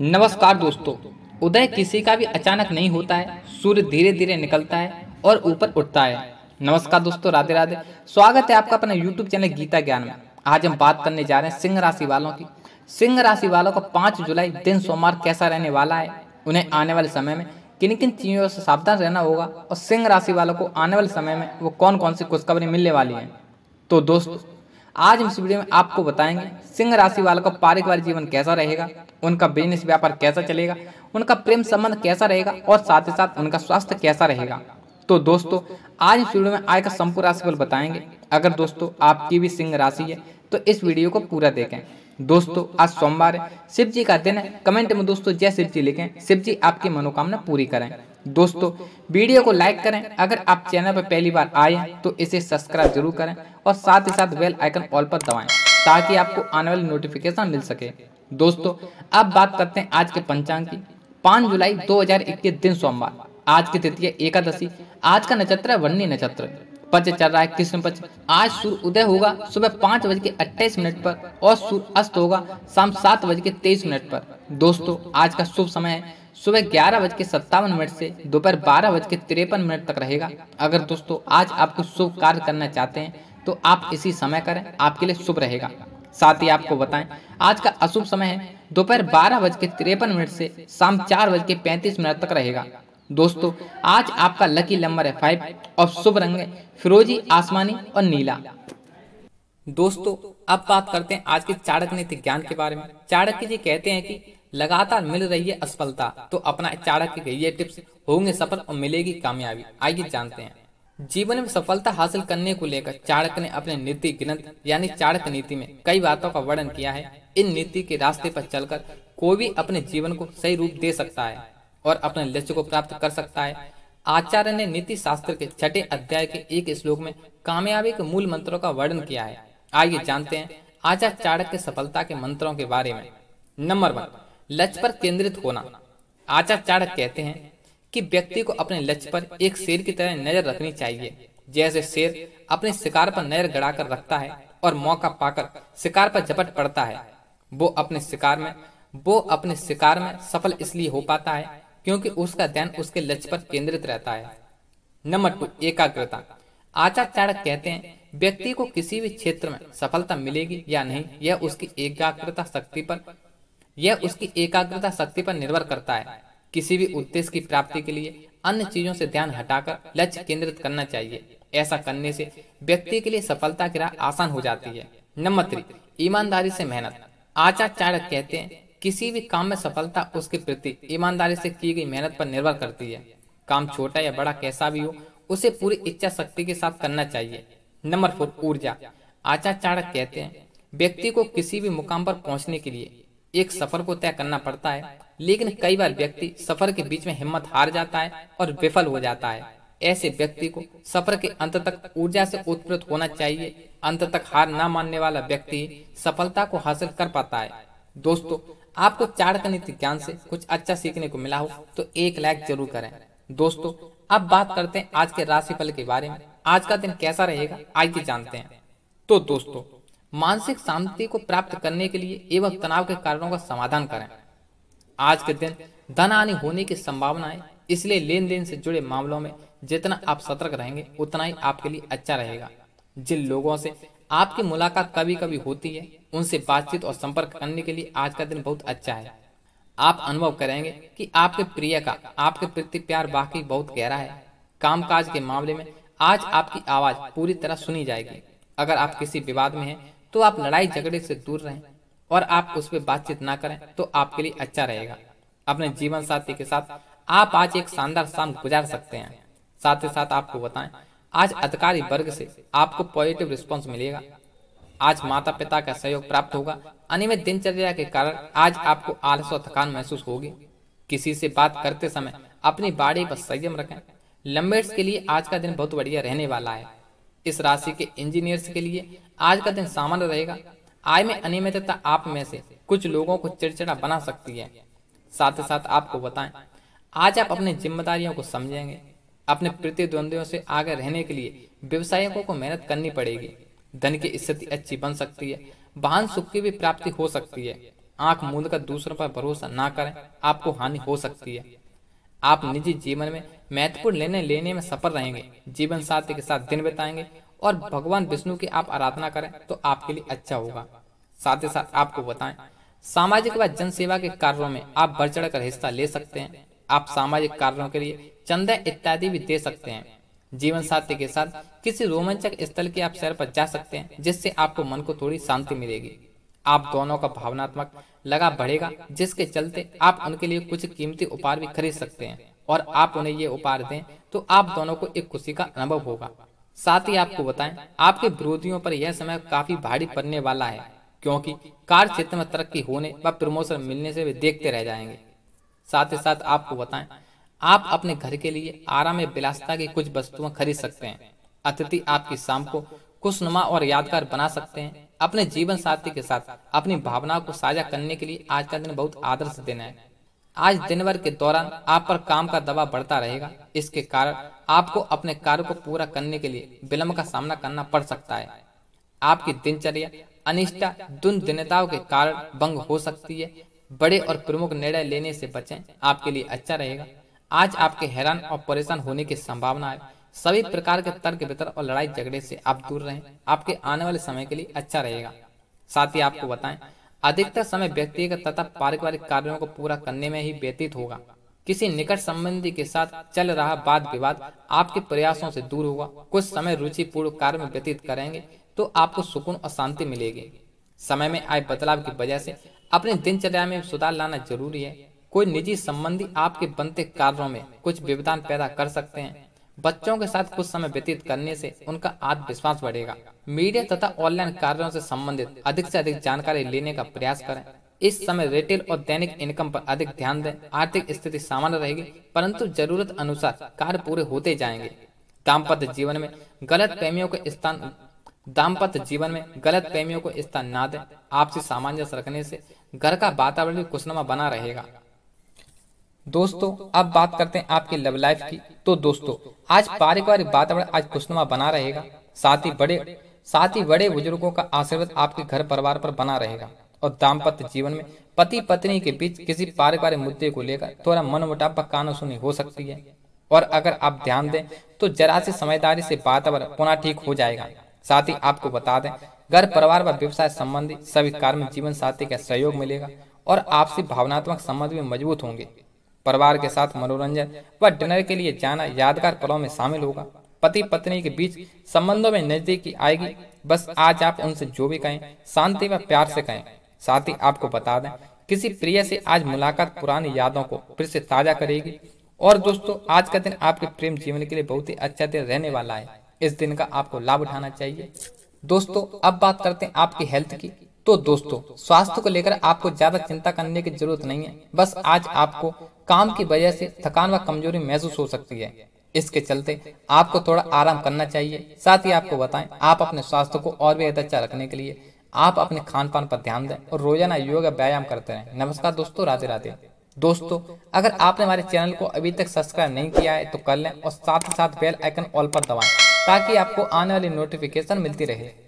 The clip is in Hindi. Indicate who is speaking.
Speaker 1: नमस्कार दोस्तों उदय किसी का भी अचानक नहीं होता है सूर्य धीरे धीरे निकलता है और ऊपर उठता है नमस्कार दोस्तों राधे राधे स्वागत है आपका अपना YouTube चैनल गीता ज्ञान में आज हम बात करने जा रहे हैं सिंह राशि वालों की सिंह राशि वालों का पांच जुलाई दिन सोमवार कैसा रहने वाला है उन्हें आने वाले समय में किन किन चीज़ों से सावधान रहना होगा और सिंह राशि वालों को आने वाले समय में वो कौन कौन सी खुशखबरी मिलने वाली है तो दोस्तों आज हम इस वीडियो में आपको बताएंगे सिंह राशि वालों का पारिवारिक जीवन कैसा रहेगा उनका बिजनेस व्यापार कैसा चलेगा उनका प्रेम संबंध कैसा रहेगा और साथ ही साथ उनका स्वास्थ्य कैसा रहेगा तो दोस्तों आज इस वीडियो में आय का संपूर्ण राशि फल बताएंगे अगर दोस्तों आपकी भी सिंह राशि है तो इस वीडियो को पूरा देखें दोस्तों आज सोमवार है शिव जी का दिन है कमेंट में दोस्तों जय शिव जी लिखें शिव जी आपकी मनोकामना पूरी करें दोस्तों वीडियो को लाइक करें अगर आप चैनल पर पहली बार आए तो इसे सब्सक्राइब जरूर करें और साथ ही साथ बेल आइकन ऑल पर दबाएं ताकि आपको आने वाली नोटिफिकेशन मिल सके दोस्तों अब बात करते हैं आज के पंचांग की पाँच जुलाई 2021 दिन सोमवार आज की तिथि एकादशी आज का नक्षत्र है वर्णी नक्षत्र पच चल रहा है कृष्ण पक्ष आज सूर्य उदय होगा सुबह पाँच बज के अट्ठाईस मिनट पर और सूर्य अस्त होगा शाम सात बज के तेईस मिनट पर दोस्तों आज का शुभ समय है सुबह ग्यारह बज के सत्तावन मिनट से दोपहर बारह बज के तिरपन मिनट तक रहेगा अगर दोस्तों आज आप कुछ शुभ कार्य करना चाहते हैं तो आप इसी समय करें आपके लिए शुभ रहेगा साथ ही आपको बताएं आज का अशुभ समय है दोपहर बारह बज के तिरपन मिनट से शाम चार बज के पैंतीस मिनट तक रहेगा दोस्तों आज आपका लकी नंबर है फाइव और शुभ रंग है फिरोजी आसमानी और नीला दोस्तों अब बात करते हैं आज के चाणक नीति ज्ञान के बारे में चाणक्य जी कहते हैं कि लगातार मिल रही है असफलता तो अपना चाणक्य के ये टिप्स होंगे सफल और मिलेगी कामयाबी आइए जानते हैं जीवन में सफलता हासिल करने को लेकर चाणक ने अपने नीति ग्रंथ यानी चाणक नीति में कई बातों का वर्णन किया है इन नीति के रास्ते पर चलकर कोई भी अपने जीवन को सही रूप दे सकता है और अपने लक्ष्य को प्राप्त कर सकता है आचार्य ने नीति शास्त्र के छठे अध्याय के एक श्लोक में कामयाबी के मूल मंत्रों का वर्णन किया है आइए जानते हैं आचार्य चाणक के सफलता के मंत्रों के बारे में नंबर वन लक्ष्य पर केंद्रित होना आचार्य कहते हैं कि व्यक्ति को अपने लक्ष्य पर एक शेर की तरह नजर रखनी चाहिए जैसे शेर अपने शिकार पर नजर गड़ाकर रखता है और मौका पाकर शिकार पर झपट पड़ता है वो अपने शिकार में वो अपने शिकार में सफल इसलिए हो पाता है क्योंकि उसका ध्यान उसके लक्ष्य पर केंद्रित रहता है नंबर टू एकाग्रता आचार चाणक कहते हैं व्यक्ति को किसी भी क्षेत्र में सफलता मिलेगी या नहीं यह उसकी एकाग्रता शक्ति पर यह उसकी एकाग्रता शक्ति पर निर्भर करता है किसी भी उद्देश्य की प्राप्ति के लिए अन्य चीजों से ध्यान हटाकर लक्ष्य केंद्रित करना चाहिए ऐसा करने से व्यक्ति के लिए सफलता की राह आसान हो जाती है नंबर थ्री ईमानदारी से मेहनत आचार्य कहते हैं किसी भी काम में सफलता उसके प्रति ईमानदारी से की गई मेहनत पर निर्भर करती है काम छोटा या बड़ा कैसा भी हो उसे पूरी इच्छा शक्ति के साथ करना चाहिए नंबर फोर ऊर्जा आचार्य कहते हैं व्यक्ति को किसी भी मुकाम पर पहुंचने के लिए एक सफर को तय करना पड़ता है लेकिन कई बार व्यक्ति सफर के बीच में हिम्मत हार जाता है और विफल हो जाता है ऐसे व्यक्ति को सफर के अंत तक ऊर्जा से उत्प्रेत होना चाहिए अंत तक हार ना मानने वाला व्यक्ति सफलता को हासिल कर पाता है दोस्तों आपको चार ज्ञान से कुछ अच्छा सीखने को मिला हो तो एक लाइक जरूर करें दोस्तों अब बात करते हैं आज के राशिफल के बारे में आज का दिन कैसा रहेगा आइए जानते हैं तो दोस्तों मानसिक शांति को प्राप्त करने के लिए एवं तनाव के कारणों का समाधान करें आज के दिन धन हानि होने की संभावना है इसलिए लेन देन से जुड़े मामलों में जितना आप सतर्क रहेंगे उतना ही आपके लिए अच्छा रहेगा जिन लोगों से आपकी मुलाकात कभी कभी होती है उनसे बातचीत और संपर्क करने के लिए आज का दिन बहुत अच्छा है आप अनुभव करेंगे कि आपके प्रिय का आपके प्रति प्यार बाकी बहुत गहरा है कामकाज के मामले में आज आपकी आवाज पूरी तरह सुनी जाएगी अगर आप किसी विवाद में हैं तो आप लड़ाई झगड़े से दूर रहें और आप उस पर बातचीत ना करें तो आपके लिए अच्छा रहेगा अपने जीवन साथी के साथ आप आज एक शानदार शाम गुजार सकते हैं साथ ही साथ आपको बताएं आज अधिकारी वर्ग से आपको पॉजिटिव रिस्पॉन्स मिलेगा आज माता पिता का सहयोग प्राप्त होगा अनियमित दिनचर्या के कारण आज आपको आलस और थकान महसूस होगी किसी से बात करते समय अपनी बाड़ी पर संयम रखें लंबे के लिए आज का दिन बहुत बढ़िया रहने वाला है इस राशि के इंजीनियर्स के लिए आज का दिन सामान्य रहेगा आय में अनियमितता आप में से कुछ लोगों को चिड़चिड़ा बना सकती है साथ ही साथ आपको बताएं आज आप अपनी जिम्मेदारियों को समझेंगे अपने प्रतिद्वंदियों से आगे रहने के लिए व्यवसायकों को मेहनत करनी पड़ेगी धन की स्थिति अच्छी बन सकती है वाहन सुख की भी प्राप्ति हो सकती है आंख मूल का दूसरों पर भरोसा ना करें आपको हानि हो सकती है आप निजी जीवन में महत्वपूर्ण लेने लेने में सफल रहेंगे जीवन साथी के साथ दिन बिताएंगे और भगवान विष्णु की आप आराधना करें तो आपके लिए अच्छा होगा साथ ही साथ आपको बताएं सामाजिक व जन सेवा के कार्यों में आप बढ़ चढ़ कर हिस्सा ले सकते हैं आप सामाजिक कार्यों के लिए चंदा इत्यादि भी दे सकते हैं जीवन साथी के साथ किसी रोमांचक स्थल के आप सैर पर जा सकते हैं जिससे आपको मन को थोड़ी शांति मिलेगी आप दोनों का भावनात्मक लगा बढ़ेगा जिसके चलते आप उनके लिए कुछ कीमती उपहार भी खरीद सकते हैं और आप उन्हें ये उपहार दें तो आप दोनों को एक खुशी का अनुभव होगा साथ ही आपको बताएं आपके विरोधियों पर यह समय काफी भारी पड़ने वाला है क्योंकि कार्य क्षेत्र में तरक्की होने व प्रमोशन मिलने से वे देखते रह जाएंगे साथ ही साथ आपको बताएं आप अपने घर के लिए आराम विलासता की कुछ वस्तुएं खरीद सकते हैं अतिथि आपकी शाम को खुशनुमा और यादगार बना सकते हैं अपने जीवन साथी के साथ अपनी भावनाओं को साझा करने के लिए आज का दिन बहुत आदर्श दिन है आज दिन भर के दौरान आप पर काम का दबाव बढ़ता रहेगा इसके कारण आपको अपने कार्य को पूरा करने के लिए विलम्ब का सामना करना पड़ सकता है आपकी दिनचर्या अनिष्टा दुनदिनताओं के कारण भंग हो सकती है बड़े और प्रमुख निर्णय लेने से बचें आपके लिए अच्छा रहेगा आज आपके हैरान और परेशान होने की संभावना है सभी प्रकार के तर्क वितर और लड़ाई झगड़े से आप दूर रहें आपके आने वाले समय के लिए अच्छा रहेगा साथ ही आपको बताएं अधिकतर समय व्यक्तिगत तथा पारिवारिक कार्यों को पूरा करने में ही व्यतीत होगा किसी निकट संबंधी के साथ चल रहा वाद विवाद आपके प्रयासों से दूर होगा कुछ समय रुचि पूर्व कार्य में व्यतीत करेंगे तो आपको सुकून और शांति मिलेगी समय में आए बदलाव की वजह से अपने दिनचर्या में सुधार लाना जरूरी है कोई निजी संबंधी आपके बनते कार्यों में कुछ विवधान पैदा कर सकते हैं बच्चों के साथ कुछ समय व्यतीत करने से उनका आत्मविश्वास बढ़ेगा मीडिया तथा ऑनलाइन कार्यों से संबंधित अधिक से अधिक जानकारी लेने का प्रयास करें इस समय रिटेल और दैनिक इनकम पर अधिक ध्यान दें आर्थिक स्थिति सामान्य रहेगी परंतु जरूरत अनुसार कार्य पूरे होते जाएंगे दाम्पत्य जीवन में गलत प्रेमियों का स्थान दाम्पत्य जीवन में गलत प्रेमियों को स्थान ना दें आपसी सामंजस्य रखने से घर का वातावरण भी खुशनुमा बना रहेगा दोस्तों अब बात करते हैं आपके लव लाइफ की तो दोस्तों आज पारिवारिक वातावरण आज खुशनुमा बना रहेगा साथ ही बड़े साथ ही बड़े बुजुर्गों का आशीर्वाद आपके घर परिवार पर बना रहेगा और दाम्पत्य जीवन में पति पत्नी के बीच किसी पारिवारिक मुद्दे को लेकर थोड़ा मन कानो सुनी हो सकती है और अगर आप ध्यान दें तो जरा सी समझदारी से वातावरण पुनः ठीक हो जाएगा साथ ही आपको बता दें घर परिवार व व्यवसाय संबंधी सभी कार्य जीवन साथी का सहयोग मिलेगा और आपसी भावनात्मक संबंध भी मजबूत होंगे परिवार के साथ मनोरंजन व डिनर के लिए जाना यादगार पलों में शामिल होगा पति पत्नी के बीच संबंधों में नजदीकी आएगी बस आज आप उनसे जो भी कहें शांति व प्यार से कहें साथ ही आपको बता दें किसी प्रिय से आज मुलाकात पुरानी यादों को फिर से ताजा करेगी और दोस्तों आज का दिन आपके प्रेम जीवन के लिए बहुत ही अच्छा दिन रहने वाला है इस दिन का आपको लाभ उठाना चाहिए दोस्तों अब बात करते हैं आपकी हेल्थ की तो दोस्तों स्वास्थ्य को लेकर आपको ज्यादा चिंता करने की जरूरत नहीं है बस आज आपको काम की वजह से थकान व कमजोरी महसूस हो सकती है इसके चलते आपको थोड़ा आराम करना चाहिए साथ ही आपको बताएं आप अपने स्वास्थ्य को और भी अच्छा रखने के लिए आप अपने खान पान पर ध्यान दें और रोजाना योग व्यायाम करते रहें नमस्कार दोस्तों राधे राधे दोस्तों अगर आपने हमारे चैनल को अभी तक सब्सक्राइब नहीं किया है तो कर लें और साथ ही साथ बेल आइकन ऑल पर दबाएं ताकि आपको आने वाली नोटिफिकेशन मिलती रहे